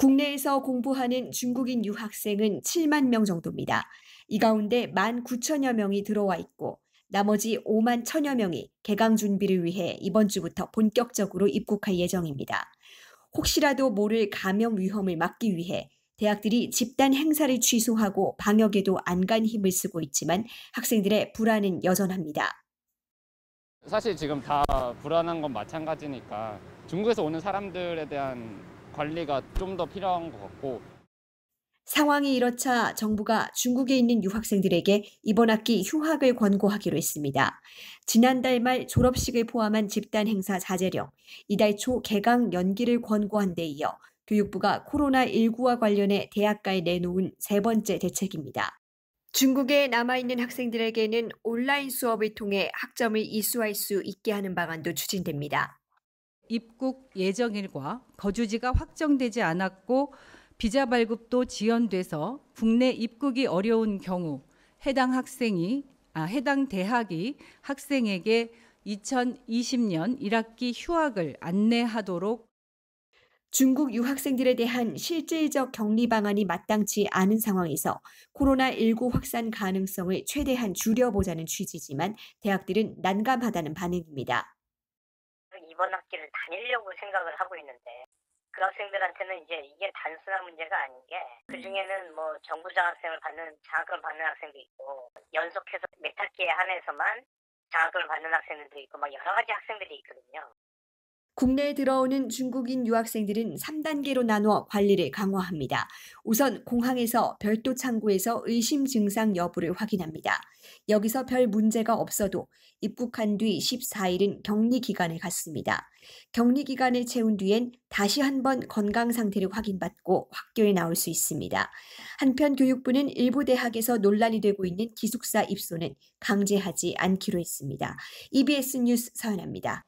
국내에서 공부하는 중국인 유학생은 7만 명 정도입니다. 이 가운데 1만 9천여 명이 들어와 있고 나머지 5만 천여 명이 개강 준비를 위해 이번 주부터 본격적으로 입국할 예정입니다. 혹시라도 모를 감염 위험을 막기 위해 대학들이 집단 행사를 취소하고 방역에도 안간 힘을 쓰고 있지만 학생들의 불안은 여전합니다. 사실 지금 다 불안한 건 마찬가지니까 중국에서 오는 사람들에 대한 관리가 좀 더 필요한 것 같고 상황이 이렇자 정부가 중국에 있는 유학생들에게 이번 학기 휴학을 권고하기로 했습니다. 지난달 말 졸업식을 포함한 집단 행사 자제령, 이달 초 개강 연기를 권고한 데 이어 교육부가 코로나19와 관련해 대학가에 내놓은 세 번째 대책입니다. 중국에 남아있는 학생들에게는 온라인 수업을 통해 학점을 이수할 수 있게 하는 방안도 추진됩니다. 입국 예정일과 거주지가 확정되지 않았고 비자 발급도 지연돼서 국내 입국이 어려운 경우 해당 학생이 아, 해당 대학이 학생에게 2020년 1학기 휴학을 안내하도록 중국 유학생들에 대한 실질적 격리 방안이 마땅치 않은 상황에서 코로나19 확산 가능성을 최대한 줄여보자는 취지지만 대학들은 난감하다는 반응입니다. 이번 학기를 다니려고 생각을 하고 있는데 그 학생들한테는 이제 이게 단순한 문제가 아닌 게 그중에는 뭐 정부 장학생을 받는 장학금을 받는 학생도 있고 연속해서 몇 학기에 한해서만 장학금을 받는 학생들도 있고 막 여러 가지 학생들이 있거든요. 국내에 들어오는 중국인 유학생들은 3단계로 나누어 관리를 강화합니다. 우선 공항에서 별도 창구에서 의심 증상 여부를 확인합니다. 여기서 별 문제가 없어도 입국한 뒤 14일은 격리 기간을 갖습니다. 격리 기간을 채운 뒤엔 다시 한번 건강 상태를 확인받고 학교에 나올 수 있습니다. 한편 교육부는 일부 대학에서 논란이 되고 있는 기숙사 입소는 강제하지 않기로 했습니다. EBS 뉴스 서연입니다